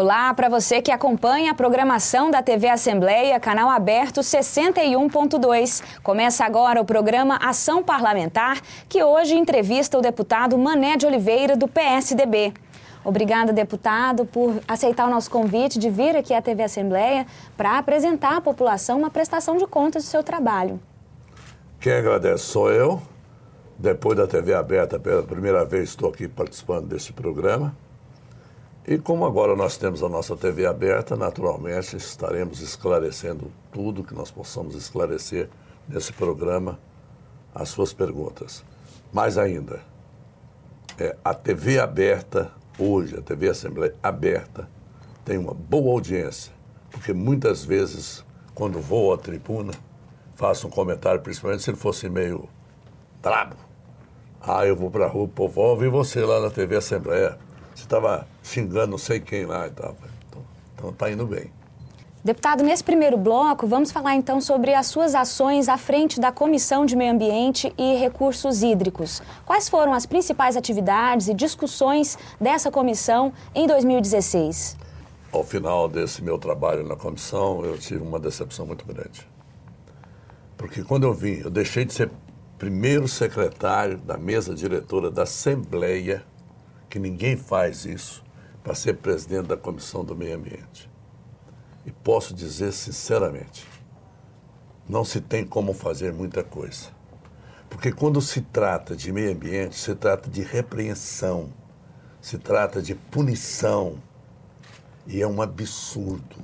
Olá para você que acompanha a programação da TV Assembleia, canal aberto 61.2. Começa agora o programa Ação Parlamentar, que hoje entrevista o deputado Mané de Oliveira, do PSDB. Obrigada, deputado, por aceitar o nosso convite de vir aqui à TV Assembleia para apresentar à população uma prestação de contas do seu trabalho. Quem agradece sou eu. Depois da TV aberta, pela primeira vez estou aqui participando deste programa. E como agora nós temos a nossa TV aberta, naturalmente estaremos esclarecendo tudo que nós possamos esclarecer nesse programa, as suas perguntas. Mais ainda, é, a TV aberta, hoje, a TV Assembleia aberta, tem uma boa audiência, porque muitas vezes, quando vou à tribuna, faço um comentário, principalmente se ele fosse meio brabo. Ah, eu vou para a rua, povo e você lá na TV Assembleia você estava xingando não sei quem lá e tal. Então está então indo bem. Deputado, nesse primeiro bloco, vamos falar então sobre as suas ações à frente da Comissão de Meio Ambiente e Recursos Hídricos. Quais foram as principais atividades e discussões dessa comissão em 2016? Ao final desse meu trabalho na comissão, eu tive uma decepção muito grande. Porque quando eu vim, eu deixei de ser primeiro secretário da mesa diretora da Assembleia que ninguém faz isso para ser presidente da Comissão do Meio Ambiente. E posso dizer sinceramente, não se tem como fazer muita coisa. Porque quando se trata de meio ambiente, se trata de repreensão, se trata de punição. E é um absurdo.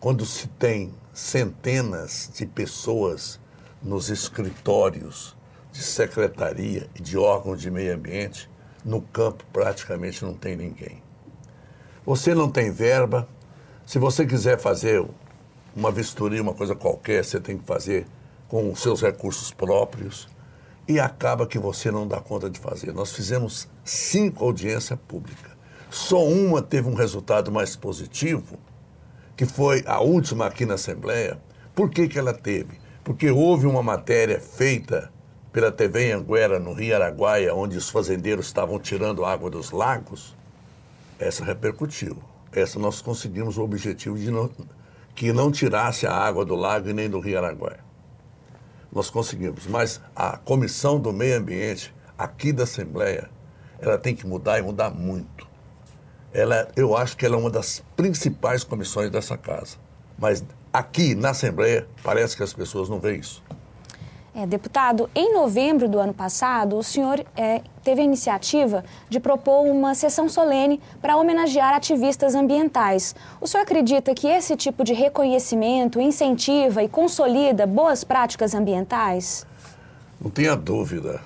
Quando se tem centenas de pessoas nos escritórios de secretaria e de órgãos de meio ambiente no campo praticamente não tem ninguém. Você não tem verba. Se você quiser fazer uma vistoria, uma coisa qualquer, você tem que fazer com os seus recursos próprios. E acaba que você não dá conta de fazer. Nós fizemos cinco audiências públicas. Só uma teve um resultado mais positivo, que foi a última aqui na Assembleia. Por que, que ela teve? Porque houve uma matéria feita pela TV em Anguera, no Rio Araguaia, onde os fazendeiros estavam tirando água dos lagos, essa repercutiu. Essa nós conseguimos o objetivo de não, que não tirasse a água do lago e nem do Rio Araguaia. Nós conseguimos, mas a Comissão do Meio Ambiente, aqui da Assembleia, ela tem que mudar e mudar muito. Ela, eu acho que ela é uma das principais comissões dessa casa. Mas aqui na Assembleia, parece que as pessoas não veem isso. É, deputado, em novembro do ano passado, o senhor é, teve a iniciativa de propor uma sessão solene para homenagear ativistas ambientais. O senhor acredita que esse tipo de reconhecimento incentiva e consolida boas práticas ambientais? Não tenha dúvida.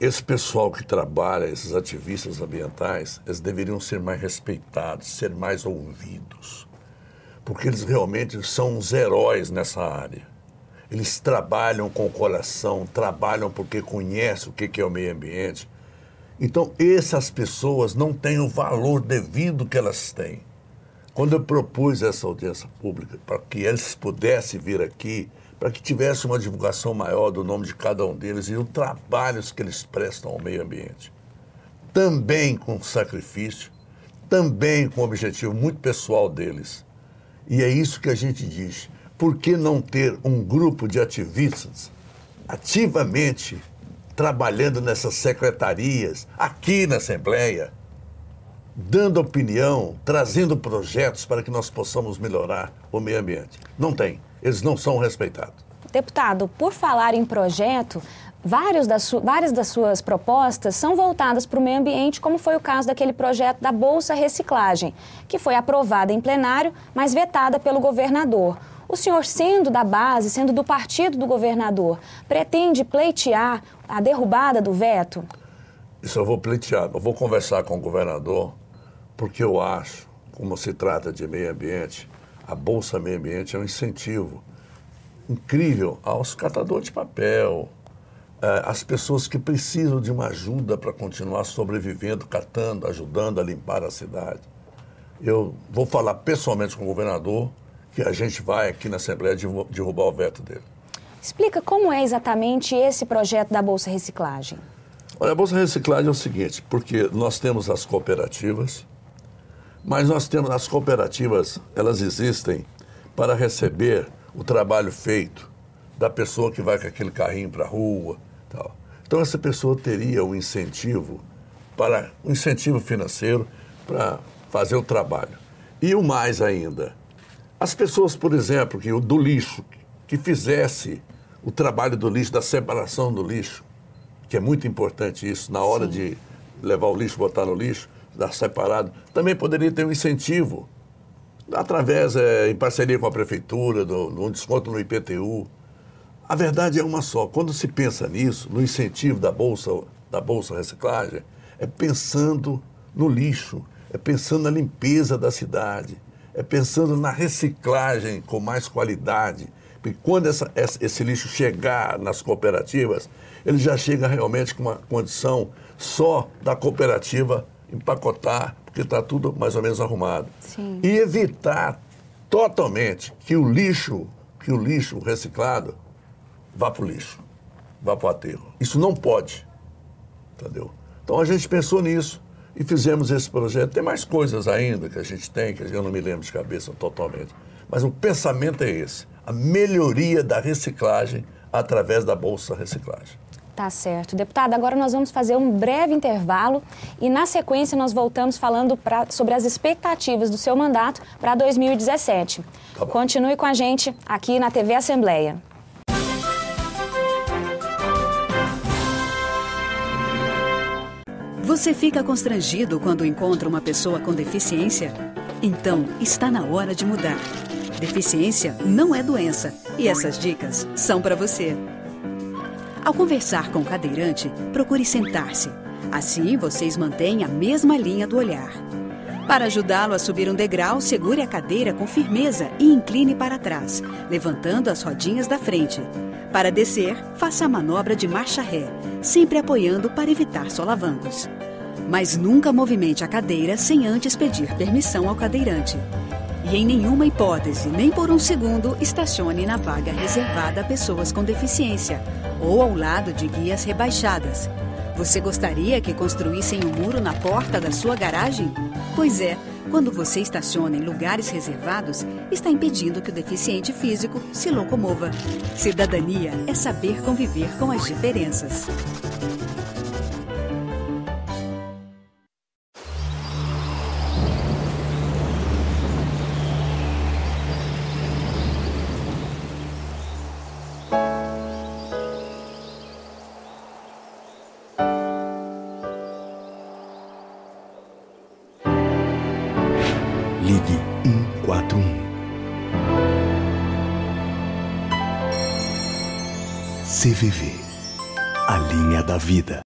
Esse pessoal que trabalha, esses ativistas ambientais, eles deveriam ser mais respeitados, ser mais ouvidos, porque eles realmente são os heróis nessa área. Eles trabalham com o coração, trabalham porque conhecem o que é o meio ambiente. Então, essas pessoas não têm o valor devido que elas têm. Quando eu propus essa audiência pública para que eles pudessem vir aqui, para que tivesse uma divulgação maior do nome de cada um deles e os trabalhos que eles prestam ao meio ambiente, também com sacrifício, também com o objetivo muito pessoal deles. E é isso que a gente diz por que não ter um grupo de ativistas ativamente trabalhando nessas secretarias, aqui na Assembleia, dando opinião, trazendo projetos para que nós possamos melhorar o meio ambiente? Não tem. Eles não são respeitados. Deputado, por falar em projeto, das várias das suas propostas são voltadas para o meio ambiente, como foi o caso daquele projeto da Bolsa Reciclagem, que foi aprovada em plenário, mas vetada pelo governador. O senhor, sendo da base, sendo do partido do governador, pretende pleitear a derrubada do veto? Isso eu vou pleitear. Eu vou conversar com o governador, porque eu acho, como se trata de meio ambiente, a Bolsa Meio Ambiente é um incentivo incrível aos catadores de papel, eh, às pessoas que precisam de uma ajuda para continuar sobrevivendo, catando, ajudando a limpar a cidade. Eu vou falar pessoalmente com o governador que a gente vai aqui na Assembleia derrubar o veto dele. Explica como é exatamente esse projeto da Bolsa Reciclagem. Olha, a Bolsa Reciclagem é o seguinte, porque nós temos as cooperativas, mas nós temos as cooperativas, elas existem para receber o trabalho feito da pessoa que vai com aquele carrinho para a rua, tal. Então essa pessoa teria um incentivo para um incentivo financeiro para fazer o trabalho. E o mais ainda, as pessoas, por exemplo, que do lixo, que fizesse o trabalho do lixo, da separação do lixo, que é muito importante isso, na hora Sim. de levar o lixo, botar no lixo, dar separado, também poderia ter um incentivo, através, é, em parceria com a prefeitura, do, um desconto no IPTU. A verdade é uma só, quando se pensa nisso, no incentivo da Bolsa, da bolsa Reciclagem, é pensando no lixo, é pensando na limpeza da cidade, é pensando na reciclagem com mais qualidade. Porque quando essa, esse lixo chegar nas cooperativas, ele já chega realmente com uma condição só da cooperativa empacotar, porque está tudo mais ou menos arrumado. Sim. E evitar totalmente que o lixo, que o lixo reciclado vá para o lixo, vá para o aterro. Isso não pode. Entendeu? Então a gente pensou nisso e fizemos esse projeto. Tem mais coisas ainda que a gente tem, que eu não me lembro de cabeça totalmente. Mas o pensamento é esse: a melhoria da reciclagem através da Bolsa Reciclagem. Tá certo. Deputada, agora nós vamos fazer um breve intervalo e, na sequência, nós voltamos falando pra, sobre as expectativas do seu mandato para 2017. Tá Continue com a gente aqui na TV Assembleia. Você fica constrangido quando encontra uma pessoa com deficiência? Então, está na hora de mudar. Deficiência não é doença e essas dicas são para você. Ao conversar com o cadeirante, procure sentar-se. Assim, vocês mantêm a mesma linha do olhar. Para ajudá-lo a subir um degrau, segure a cadeira com firmeza e incline para trás, levantando as rodinhas da frente. Para descer, faça a manobra de marcha ré, sempre apoiando para evitar solavancos. Mas nunca movimente a cadeira sem antes pedir permissão ao cadeirante. E em nenhuma hipótese, nem por um segundo, estacione na vaga reservada a pessoas com deficiência ou ao lado de guias rebaixadas. Você gostaria que construíssem um muro na porta da sua garagem? Pois é, quando você estaciona em lugares reservados, está impedindo que o deficiente físico se locomova. Cidadania é saber conviver com as diferenças. viver. A linha da vida.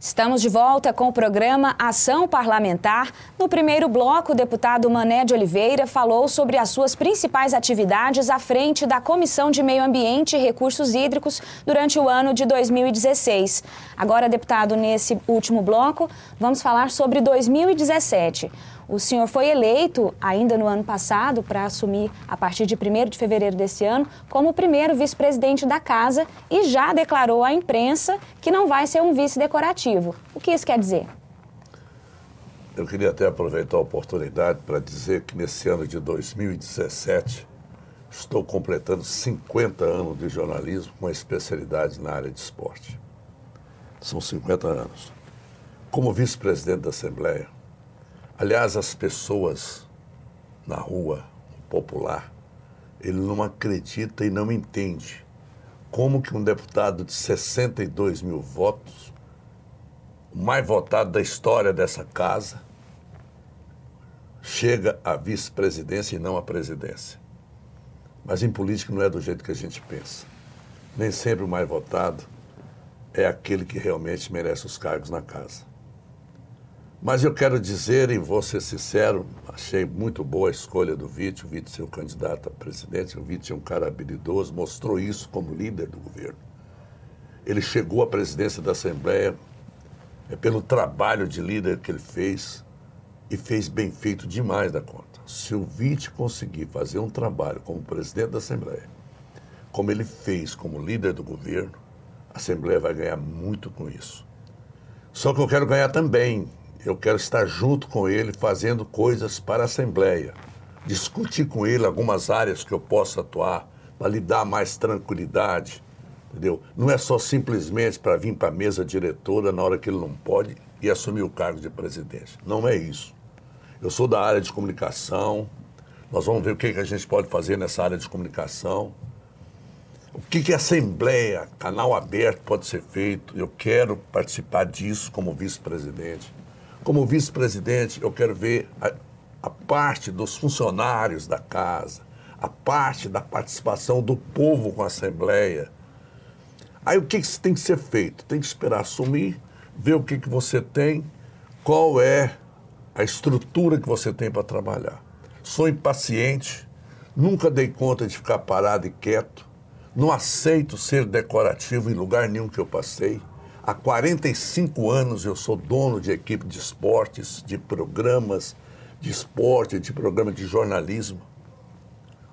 Estamos de volta com o programa Ação Parlamentar. No primeiro bloco, o deputado Mané de Oliveira falou sobre as suas principais atividades à frente da Comissão de Meio Ambiente e Recursos Hídricos durante o ano de 2016. Agora, deputado, nesse último bloco, vamos falar sobre 2017. O senhor foi eleito ainda no ano passado para assumir, a partir de 1 de fevereiro desse ano, como o primeiro vice-presidente da casa e já declarou à imprensa que não vai ser um vice decorativo. O que isso quer dizer? Eu queria até aproveitar a oportunidade para dizer que nesse ano de 2017 estou completando 50 anos de jornalismo com especialidade na área de esporte. São 50 anos. Como vice-presidente da Assembleia, Aliás, as pessoas na rua, o popular, ele não acredita e não entende como que um deputado de 62 mil votos, o mais votado da história dessa casa, chega à vice-presidência e não à presidência. Mas em política não é do jeito que a gente pensa. Nem sempre o mais votado é aquele que realmente merece os cargos na casa. Mas eu quero dizer, e vou ser sincero, achei muito boa a escolha do Vítio. O Vítio ser o candidato a presidente, o Vítio é um cara habilidoso, mostrou isso como líder do governo. Ele chegou à presidência da Assembleia é pelo trabalho de líder que ele fez e fez bem feito demais da conta. Se o Vítio conseguir fazer um trabalho como presidente da Assembleia, como ele fez como líder do governo, a Assembleia vai ganhar muito com isso. Só que eu quero ganhar também, eu quero estar junto com ele fazendo coisas para a Assembleia, discutir com ele algumas áreas que eu possa atuar, para lhe dar mais tranquilidade, entendeu? Não é só simplesmente para vir para a mesa diretora na hora que ele não pode e assumir o cargo de presidente. Não é isso. Eu sou da área de comunicação, nós vamos ver o que, que a gente pode fazer nessa área de comunicação. O que, que a Assembleia, canal aberto, pode ser feito? Eu quero participar disso como vice-presidente. Como vice-presidente, eu quero ver a, a parte dos funcionários da casa, a parte da participação do povo com a Assembleia. Aí o que, que tem que ser feito? Tem que esperar assumir, ver o que, que você tem, qual é a estrutura que você tem para trabalhar. Sou impaciente, nunca dei conta de ficar parado e quieto, não aceito ser decorativo em lugar nenhum que eu passei. Há 45 anos eu sou dono de equipe de esportes, de programas de esporte, de programa de jornalismo.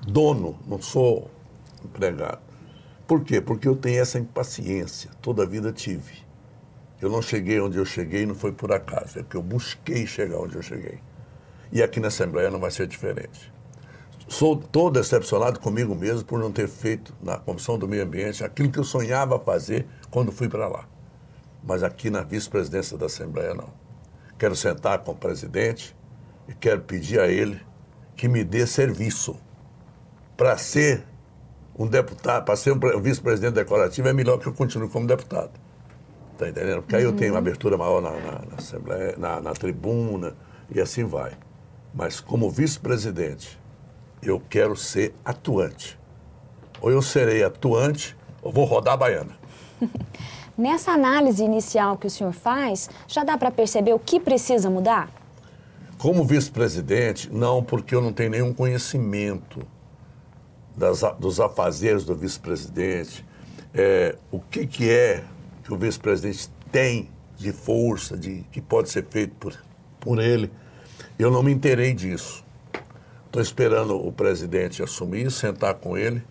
Dono, não sou empregado. Por quê? Porque eu tenho essa impaciência, toda a vida tive. Eu não cheguei onde eu cheguei, não foi por acaso, é que eu busquei chegar onde eu cheguei. E aqui na Assembleia não vai ser diferente. Sou todo decepcionado comigo mesmo por não ter feito na Comissão do Meio Ambiente aquilo que eu sonhava fazer quando fui para lá mas aqui na vice-presidência da Assembleia não. Quero sentar com o presidente e quero pedir a ele que me dê serviço. Para ser um deputado, para ser um vice-presidente decorativo, é melhor que eu continue como deputado. Está entendendo? Porque aí eu tenho uma uhum. abertura maior na, na, na Assembleia, na, na tribuna e assim vai. Mas como vice-presidente, eu quero ser atuante. Ou eu serei atuante, ou vou rodar a baiana. Nessa análise inicial que o senhor faz, já dá para perceber o que precisa mudar? Como vice-presidente, não, porque eu não tenho nenhum conhecimento das, dos afazeres do vice-presidente, é, o que, que é que o vice-presidente tem de força, de que pode ser feito por, por ele. Eu não me interei disso. Estou esperando o presidente assumir, sentar com ele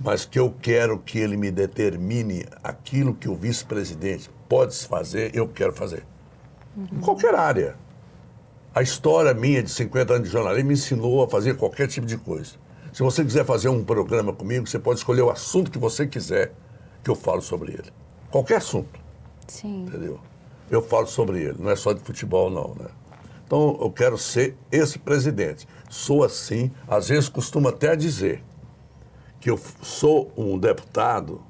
mas que eu quero que ele me determine aquilo que o vice-presidente pode fazer, eu quero fazer. Uhum. Em qualquer área. A história minha de 50 anos de jornalismo me ensinou a fazer qualquer tipo de coisa. Se você quiser fazer um programa comigo, você pode escolher o assunto que você quiser que eu falo sobre ele. Qualquer assunto. Sim. Entendeu? Eu falo sobre ele, não é só de futebol, não, né? Então, eu quero ser esse presidente. Sou assim, às vezes costumo até dizer, que eu sou um deputado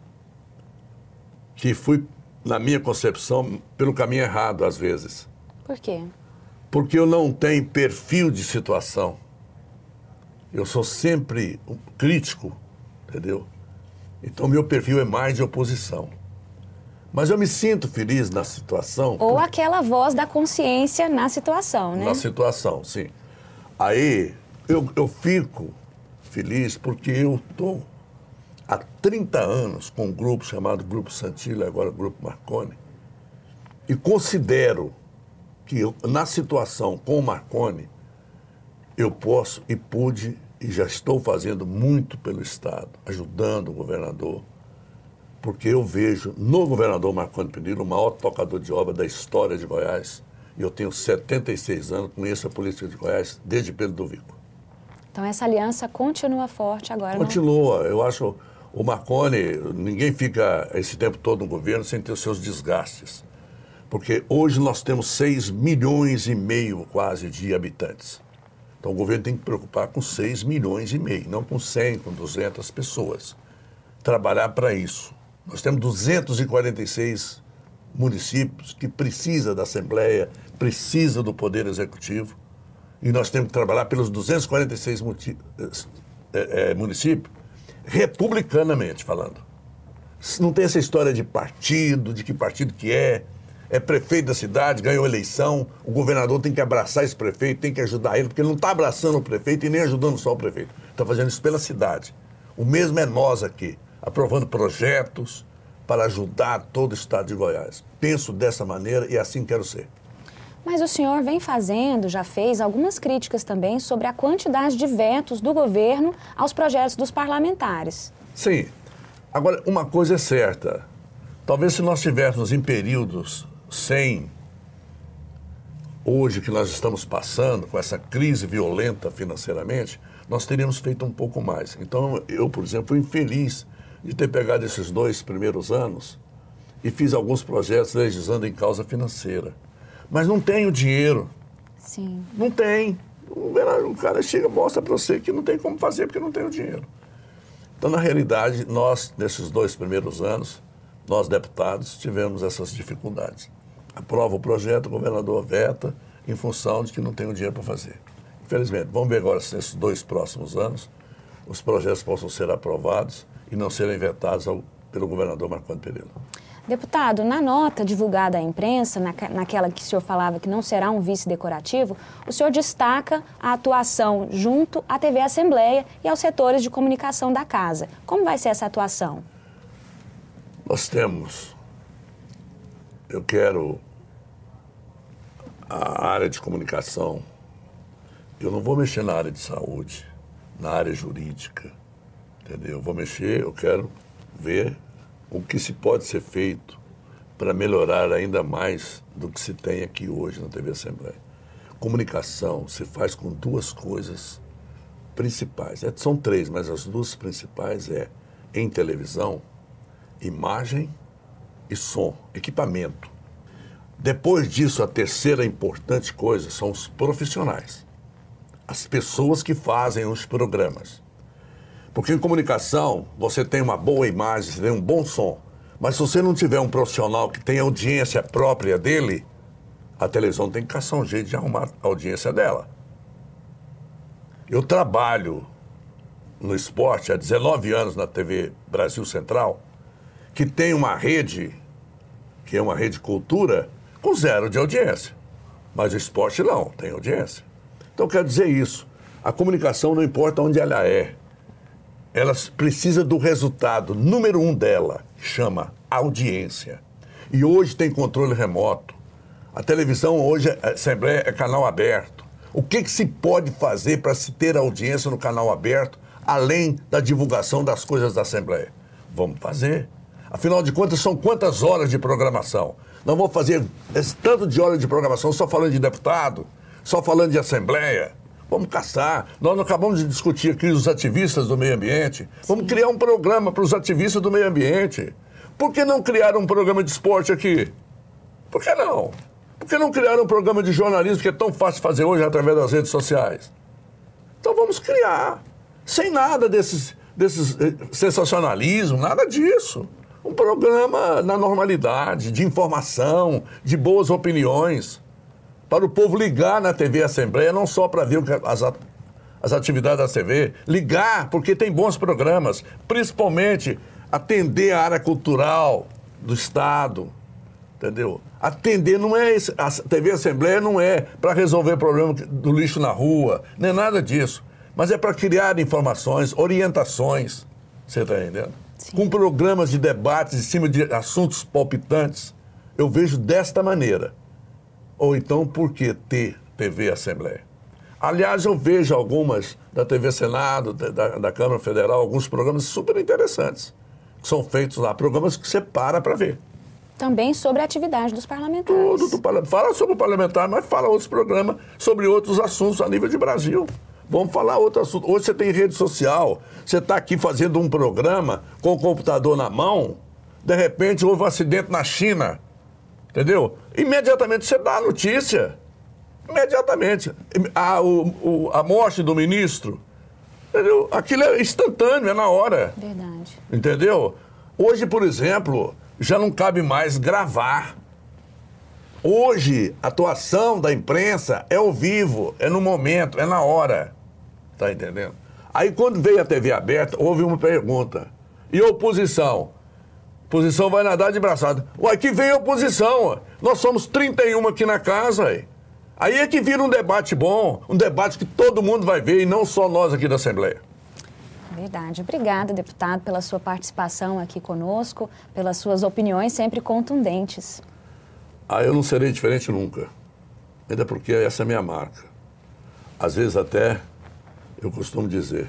que fui, na minha concepção, pelo caminho errado às vezes. Por quê? Porque eu não tenho perfil de situação. Eu sou sempre crítico, entendeu? Então, meu perfil é mais de oposição. Mas eu me sinto feliz na situação. Ou aquela voz da consciência na situação, né? Na situação, sim. Aí eu, eu fico feliz porque eu estou há 30 anos com um grupo chamado Grupo Santilli, agora Grupo Marconi, e considero que eu, na situação com o Marconi, eu posso e pude e já estou fazendo muito pelo Estado, ajudando o governador, porque eu vejo no governador Marconi Pinheiro o maior tocador de obra da história de Goiás. Eu tenho 76 anos, conheço a política de Goiás desde Pedro do Vico. Então essa aliança continua forte agora. Continua. Não... Eu acho o Marconi, ninguém fica esse tempo todo no governo sem ter os seus desgastes. Porque hoje nós temos 6 milhões e meio quase de habitantes. Então o governo tem que preocupar com 6 milhões e meio, não com 100, com 200 pessoas. Trabalhar para isso. Nós temos 246 municípios que precisa da Assembleia, precisa do Poder Executivo e nós temos que trabalhar pelos 246 é, é, municípios, republicanamente falando. Não tem essa história de partido, de que partido que é. É prefeito da cidade, ganhou eleição, o governador tem que abraçar esse prefeito, tem que ajudar ele, porque ele não está abraçando o prefeito e nem ajudando só o prefeito. Está fazendo isso pela cidade. O mesmo é nós aqui, aprovando projetos para ajudar todo o estado de Goiás. Penso dessa maneira e é assim quero ser. Mas o senhor vem fazendo, já fez algumas críticas também sobre a quantidade de vetos do governo aos projetos dos parlamentares. Sim. Agora, uma coisa é certa. Talvez se nós tivéssemos em períodos sem hoje que nós estamos passando, com essa crise violenta financeiramente, nós teríamos feito um pouco mais. Então, eu, por exemplo, fui infeliz de ter pegado esses dois primeiros anos e fiz alguns projetos legislando em causa financeira mas não tem o dinheiro. Sim. Não tem. O cara chega mostra para você que não tem como fazer porque não tem o dinheiro. Então, na realidade, nós, nesses dois primeiros anos, nós deputados tivemos essas dificuldades. Aprova o projeto, o governador veta, em função de que não tem o dinheiro para fazer. Infelizmente, vamos ver agora se nesses dois próximos anos os projetos possam ser aprovados e não serem vetados ao, pelo governador Antônio Pereira. Deputado, na nota divulgada à imprensa, naquela que o senhor falava que não será um vice decorativo, o senhor destaca a atuação junto à TV Assembleia e aos setores de comunicação da casa. Como vai ser essa atuação? Nós temos. Eu quero a área de comunicação. Eu não vou mexer na área de saúde, na área jurídica, entendeu? Eu vou mexer, eu quero ver o que se pode ser feito para melhorar ainda mais do que se tem aqui hoje na TV Assembleia. Comunicação se faz com duas coisas principais. É, são três, mas as duas principais é em televisão, imagem e som, equipamento. Depois disso, a terceira importante coisa são os profissionais, as pessoas que fazem os programas. Porque em comunicação, você tem uma boa imagem, você tem um bom som. Mas se você não tiver um profissional que tenha audiência própria dele, a televisão tem que caçar um jeito de arrumar a audiência dela. Eu trabalho no esporte há 19 anos na TV Brasil Central, que tem uma rede, que é uma rede cultura, com zero de audiência. Mas o esporte não, tem audiência. Então quero dizer isso. A comunicação não importa onde ela é, ela precisa do resultado número um dela, chama audiência. E hoje tem controle remoto. A televisão hoje, a Assembleia é canal aberto. O que, que se pode fazer para se ter audiência no canal aberto, além da divulgação das coisas da Assembleia? Vamos fazer. Afinal de contas, são quantas horas de programação? Não vou fazer esse tanto de horas de programação só falando de deputado, só falando de Assembleia. Vamos caçar. Nós não acabamos de discutir aqui os ativistas do meio ambiente. Sim. Vamos criar um programa para os ativistas do meio ambiente. Por que não criar um programa de esporte aqui? Por que não? Por que não criar um programa de jornalismo que é tão fácil fazer hoje através das redes sociais? Então vamos criar. Sem nada desses, desses eh, sensacionalismo, nada disso. Um programa na normalidade, de informação, de boas opiniões para o povo ligar na TV Assembleia, não só para ver as, as atividades da TV, ligar, porque tem bons programas, principalmente atender a área cultural do Estado, entendeu? Atender não é. A TV Assembleia não é para resolver o problema do lixo na rua, nem nada disso. Mas é para criar informações, orientações. Você está entendendo? Sim. Com programas de debates em cima de assuntos palpitantes. Eu vejo desta maneira. Ou então, por que ter TV Assembleia? Aliás, eu vejo algumas da TV Senado, da, da Câmara Federal, alguns programas super interessantes que são feitos lá, programas que você para para ver. Também sobre a atividade dos parlamentares. Tudo do parlamentar. Fala sobre o parlamentar, mas fala outros programas sobre outros assuntos a nível de Brasil. Vamos falar outro assunto. Hoje você tem rede social, você está aqui fazendo um programa com o computador na mão, de repente houve um acidente na China. Entendeu? Imediatamente você dá a notícia. Imediatamente. A, o, o, a morte do ministro. Entendeu? Aquilo é instantâneo, é na hora. Verdade. Entendeu? Hoje, por exemplo, já não cabe mais gravar. Hoje, a atuação da imprensa é ao vivo, é no momento, é na hora. Tá entendendo? Aí, quando veio a TV aberta, houve uma pergunta. E a oposição? Posição vai nadar de braçada. Ué, que vem a oposição. Nós somos 31 aqui na casa. Ué. Aí é que vira um debate bom, um debate que todo mundo vai ver e não só nós aqui da Assembleia. Verdade. Obrigada, deputado, pela sua participação aqui conosco, pelas suas opiniões sempre contundentes. Ah, eu não serei diferente nunca. Ainda porque essa é a minha marca. Às vezes até eu costumo dizer,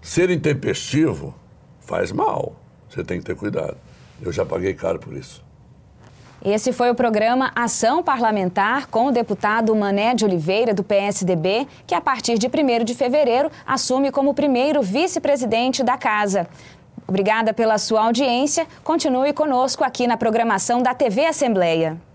ser intempestivo faz mal. Você tem que ter cuidado. Eu já paguei caro por isso. Esse foi o programa Ação Parlamentar com o deputado Mané de Oliveira, do PSDB, que a partir de 1 de fevereiro assume como primeiro vice-presidente da Casa. Obrigada pela sua audiência. Continue conosco aqui na programação da TV Assembleia.